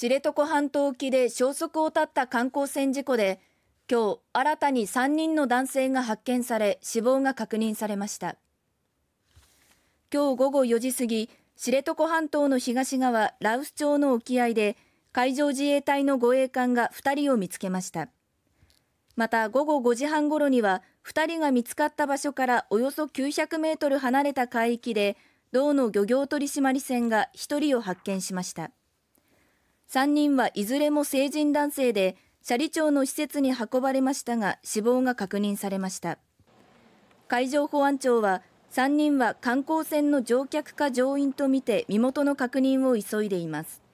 知床半島沖で消息を絶った観光船事故で、今日新たに3人の男性が発見され、死亡が確認されました。今日午後4時過ぎ、知床半島の東側、羅臼町の沖合で、海上自衛隊の護衛艦が2人を見つけました。また午後5時半ごろには、2人が見つかった場所からおよそ900メートル離れた海域で、道の漁業取締船が1人を発見しました。3人はいずれも成人男性で斜里町の施設に運ばれましたが死亡が確認されました海上保安庁は3人は観光船の乗客か乗員とみて身元の確認を急いでいます